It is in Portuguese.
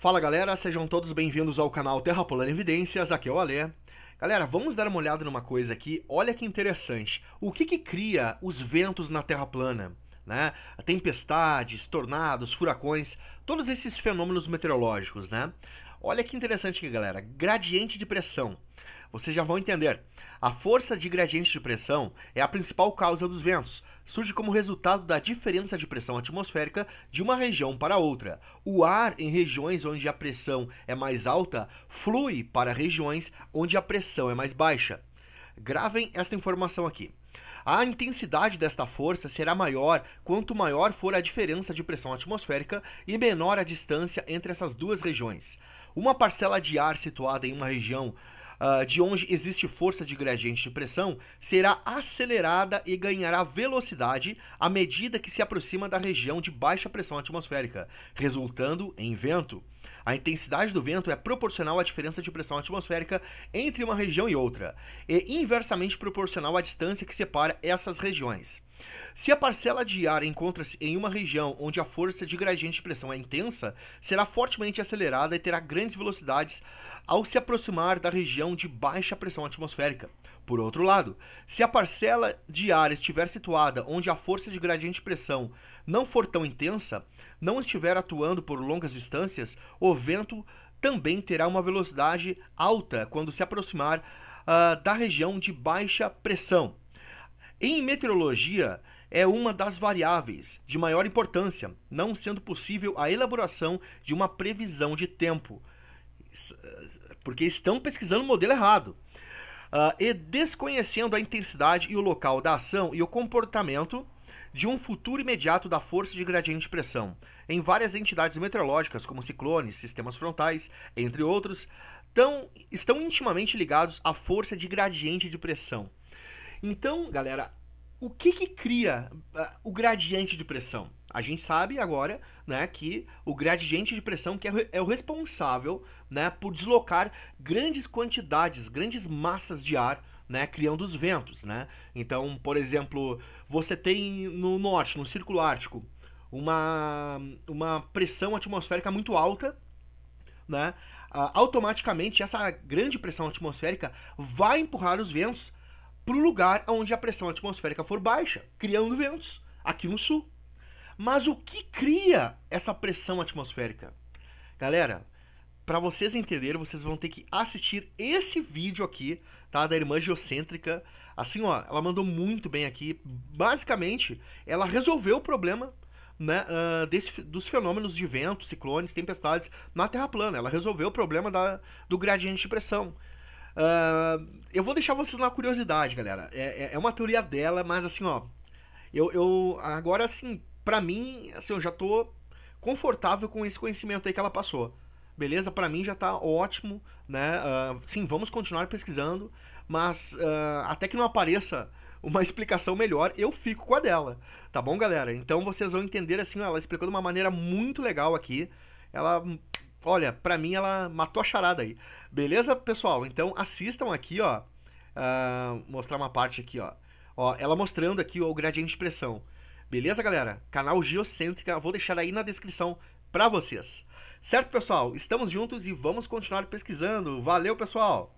Fala galera, sejam todos bem-vindos ao canal Terra Terrapolana Evidências, aqui é o Alê. Galera, vamos dar uma olhada numa coisa aqui, olha que interessante. O que, que cria os ventos na Terra plana? Né? Tempestades, tornados, furacões, todos esses fenômenos meteorológicos, né? Olha que interessante aqui, galera. Gradiente de pressão. Vocês já vão entender. A força de gradiente de pressão é a principal causa dos ventos. Surge como resultado da diferença de pressão atmosférica de uma região para outra. O ar em regiões onde a pressão é mais alta flui para regiões onde a pressão é mais baixa. Gravem esta informação aqui. A intensidade desta força será maior quanto maior for a diferença de pressão atmosférica e menor a distância entre essas duas regiões. Uma parcela de ar situada em uma região uh, de onde existe força de gradiente de pressão, será acelerada e ganhará velocidade à medida que se aproxima da região de baixa pressão atmosférica, resultando em vento. A intensidade do vento é proporcional à diferença de pressão atmosférica entre uma região e outra, e inversamente proporcional à distância que separa essas regiões. Se a parcela de ar encontra-se em uma região onde a força de gradiente de pressão é intensa, será fortemente acelerada e terá grandes velocidades ao se aproximar da região de baixa pressão atmosférica. Por outro lado, se a parcela de ar estiver situada onde a força de gradiente de pressão não for tão intensa, não estiver atuando por longas distâncias, o vento também terá uma velocidade alta quando se aproximar uh, da região de baixa pressão. Em meteorologia, é uma das variáveis de maior importância, não sendo possível a elaboração de uma previsão de tempo, porque estão pesquisando o modelo errado. Uh, e desconhecendo a intensidade e o local da ação e o comportamento de um futuro imediato da força de gradiente de pressão em várias entidades meteorológicas, como ciclones, sistemas frontais, entre outros, tão, estão intimamente ligados à força de gradiente de pressão. Então, galera, o que, que cria uh, o gradiente de pressão? A gente sabe agora né, que o gradiente de pressão que é, é o responsável né, por deslocar grandes quantidades, grandes massas de ar né, criando os ventos, né? Então, por exemplo, você tem no norte, no Círculo Ártico, uma, uma pressão atmosférica muito alta, né? Ah, automaticamente essa grande pressão atmosférica vai empurrar os ventos para o lugar onde a pressão atmosférica for baixa, criando ventos aqui no sul. Mas o que cria essa pressão atmosférica? Galera, para vocês entenderem, vocês vão ter que assistir esse vídeo aqui, tá? Da irmã geocêntrica. Assim, ó, ela mandou muito bem aqui. Basicamente, ela resolveu o problema né, uh, desse, dos fenômenos de vento, ciclones, tempestades na Terra plana. Ela resolveu o problema da, do gradiente de pressão. Uh, eu vou deixar vocês na curiosidade, galera. É, é, é uma teoria dela, mas assim, ó. Eu, eu agora, assim, para mim, assim, eu já tô confortável com esse conhecimento aí que ela passou beleza? Para mim já tá ótimo, né? Uh, sim, vamos continuar pesquisando, mas uh, até que não apareça uma explicação melhor, eu fico com a dela, tá bom, galera? Então vocês vão entender assim, ela explicou de uma maneira muito legal aqui. Ela olha, para mim ela matou a charada aí. Beleza, pessoal? Então assistam aqui, ó. Uh, mostrar uma parte aqui, ó. Ó, ela mostrando aqui o gradiente de pressão. Beleza, galera? Canal Geocêntrica, vou deixar aí na descrição para vocês. Certo, pessoal? Estamos juntos e vamos continuar pesquisando. Valeu, pessoal!